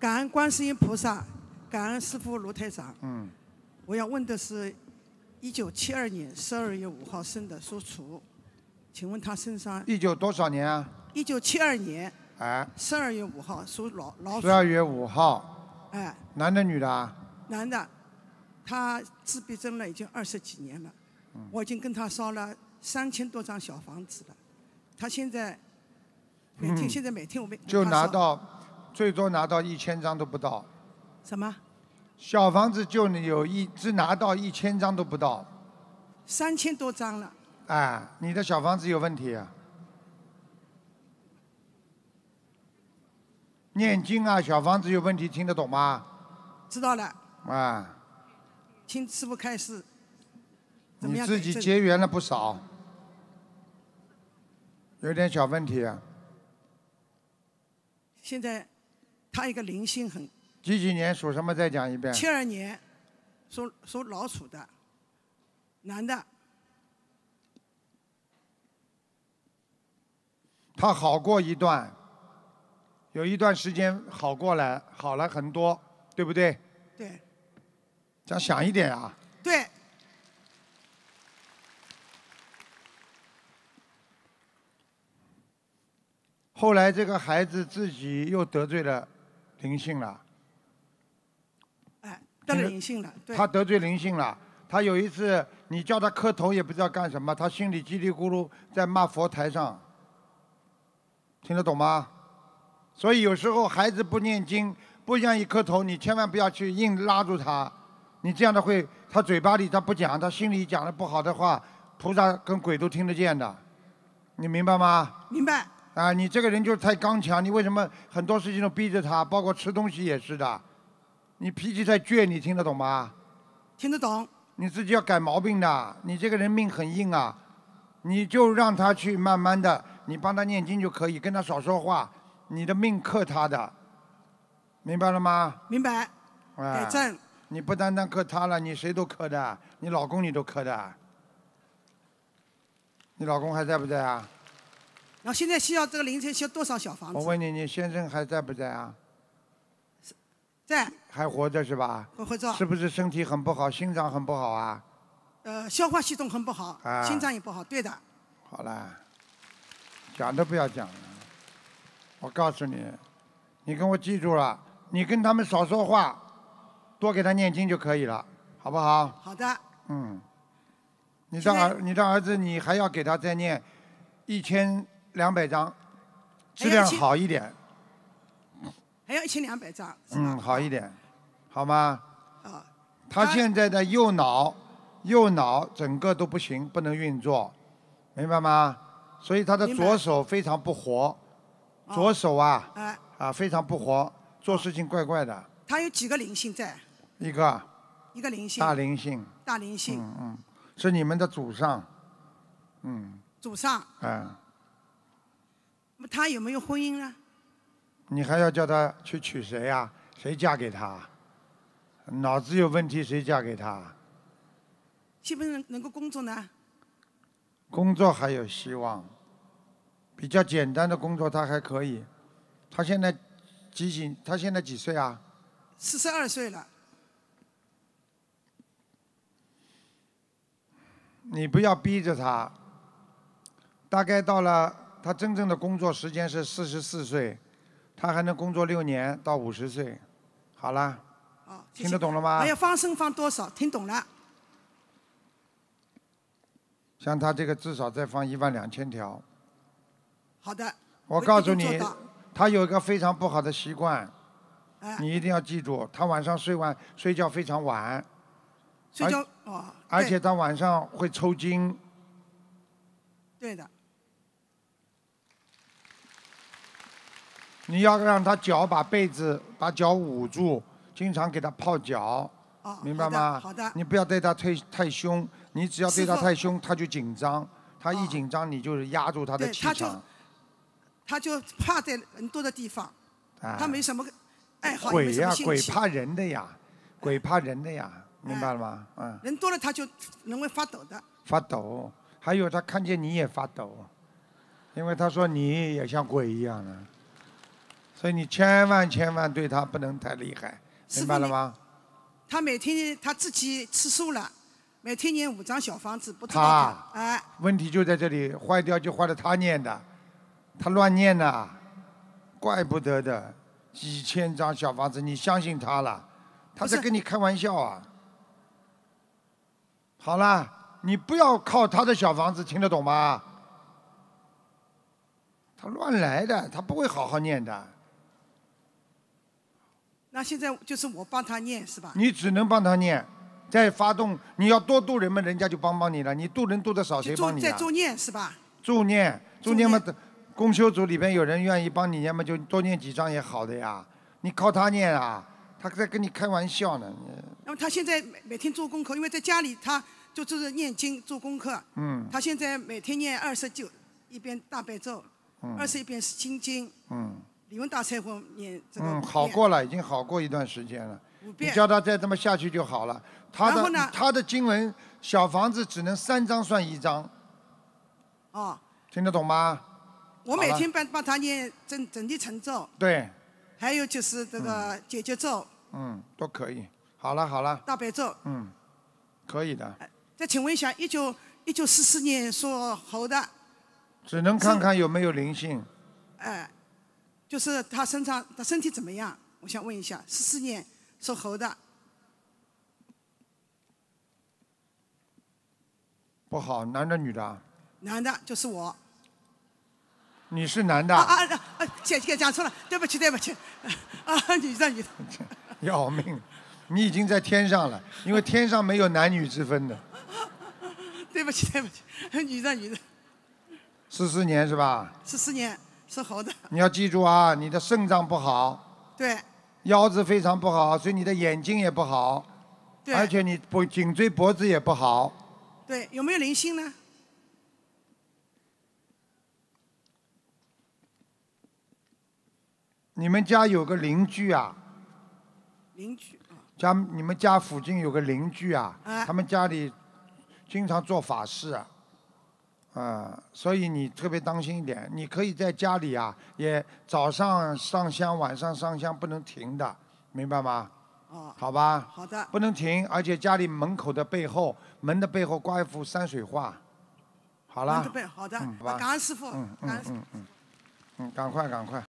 感恩观世音菩萨，感恩师父罗太长。嗯，我要问的是，一九七二年十二月五号生的，属鼠。请问他身上一九多少年啊？一九七二年。哎。十二月五号，属老老鼠。十二月五号。哎。男的女的啊？男的，他自闭症了，已经二十几年了。我已经跟他烧了三千多张小房子了，他现在每天现在每天我们就拿到。最多拿到一千张都不到，什么？小房子就你有一只拿到一千张都不到，三千多张了。哎，你的小房子有问题啊！念经啊，小房子有问题，听得懂吗？知道了。啊，听师傅开始。你自己结缘了不少，有点小问题。现在。他一个零星很。几几年属什么？再讲一遍。七二年，属属老鼠的，男的。他好过一段，有一段时间好过来，好了很多，对不对？对。讲响一点啊。对。后来这个孩子自己又得罪了。灵性了，哎，得罪灵性了，对。他得罪灵性了，他有一次，你叫他磕头也不知道干什么，他心里叽里咕噜在骂佛台上，听得懂吗？所以有时候孩子不念经，不愿意磕头，你千万不要去硬拉住他，你这样的会，他嘴巴里他不讲，他心里讲的不好的话，菩萨跟鬼都听得见的，你明白吗？明白。啊，你这个人就是太刚强，你为什么很多事情都逼着他？包括吃东西也是的，你脾气太倔，你听得懂吗？听得懂。你自己要改毛病的，你这个人命很硬啊，你就让他去慢慢的，你帮他念经就可以，跟他少说话，你的命克他的，明白了吗？明白。改正。你不单单克他了，你谁都克的，你老公你都克的。你老公还在不在啊？那现在需要这个凌晨需要多少小房子？我问你，你先生还在不在啊？在。还活着是吧？活着。是不是身体很不好，心脏很不好啊？呃，消化系统很不好，心脏也不好，对的。好了，讲都不要讲了。我告诉你，你跟我记住了，你跟他们少说话，多给他念经就可以了，好不好？好的。嗯，你的儿，你的儿子，你还要给他再念一千。两百张，质量好一点。还要一千两百张。嗯，好一点，好吗？他现在的右脑，右脑整个都不行，不能运作，明白吗？所以他的左手非常不活，左手啊，啊，非常不活，做事情怪怪的。他有几个灵性在？一个。一个灵性。大灵性。大灵性。嗯嗯，是你们的祖上，嗯。祖上。哎。那么他有没有婚姻呢？你还要叫他去娶谁呀？谁嫁给他？脑子有问题，谁嫁给他？基不能能够工作呢？工作还有希望，比较简单的工作他还可以。他现在几几？他现在几岁啊？四十二岁了。你不要逼着他，大概到了。他真正的工作时间是四十四岁，他还能工作六年到五十岁。好了，听得懂了吗？还要放生放多少？听懂了。像他这个至少再放一万两千条。好的。我告诉你，他有一个非常不好的习惯，你一定要记住，他晚上睡晚睡觉非常晚。睡觉哦。而且他晚上会抽筋。对的。你要让他脚把被子把脚捂住，经常给他泡脚，明白吗？好的。你不要对他推太凶，你只要对他太凶，他就紧张。他一紧张，你就是压住他的气场。他就，他就怕在人多的地方。啊。他没什么爱好，鬼呀，鬼怕人的呀，鬼怕人的呀，明白了吗？嗯。人多了他就人会发抖的。发抖，还有他看见你也发抖，因为他说你也像鬼一样的。所以你千万千万对他不能太厉害，明白了吗？他每天他自己吃素了，每天念五张小房子，不他啊，问题就在这里，坏掉就坏在他念的，他乱念呐，怪不得的，几千张小房子你相信他了，他在跟你开玩笑啊。好了，你不要靠他的小房子，听得懂吗？他乱来的，他不会好好念的。那现在就是我帮他念是吧？你只能帮他念，再发动你要多渡人们，人家就帮帮你了。你渡人渡的少，谁帮你啊？在做念是吧？助念，助念嘛的，修组里边有人愿意帮你念嘛，就多念几章也好的呀。你靠他念啊，他在跟你开玩笑呢。那么他现在每每天做功课，因为在家里他就就是念经做功课。嗯。他现在每天念二十九一遍大悲咒，二十一遍是心经。嗯。李文大师傅念这个念。嗯，好过了，已经好过一段时间了。你叫他再这么下去就好了。他的他的经文小房子只能三张算一张。哦。听得懂吗？我每天帮帮他念整整体成奏。对。还有就是这个解决咒。嗯，都可以。好了好了。大悲咒。嗯，可以的。再请问一下，一九一九四四年说猴的。只能看看有没有灵性。哎。就是他身上，他身体怎么样？我想问一下，四四年，属猴的，不好，男的女的？男的，就是我。你是男的？啊啊，姐姐讲错了，对不起对不起，啊，女 的女的。要命！你已经在天上了，因为天上没有男女之分的。对不起对不起，女的 女的。四四年是吧？四四年。是好的。你要记住啊，你的肾脏不好，对，腰子非常不好，所以你的眼睛也不好，对，而且你不颈椎脖子也不好。对，有没有灵性呢？你们家有个邻居啊？邻居家你们家附近有个邻居啊？啊。他们家里经常做法事啊。啊，所以你特别当心一点，你可以在家里啊，也早上上香，晚上上香不能停的，明白吗？哦，好吧。好的。不能停，而且家里门口的背后门的背后挂一幅山水画，好了。好的，好恩师傅。吧。嗯嗯嗯，嗯，赶快赶快。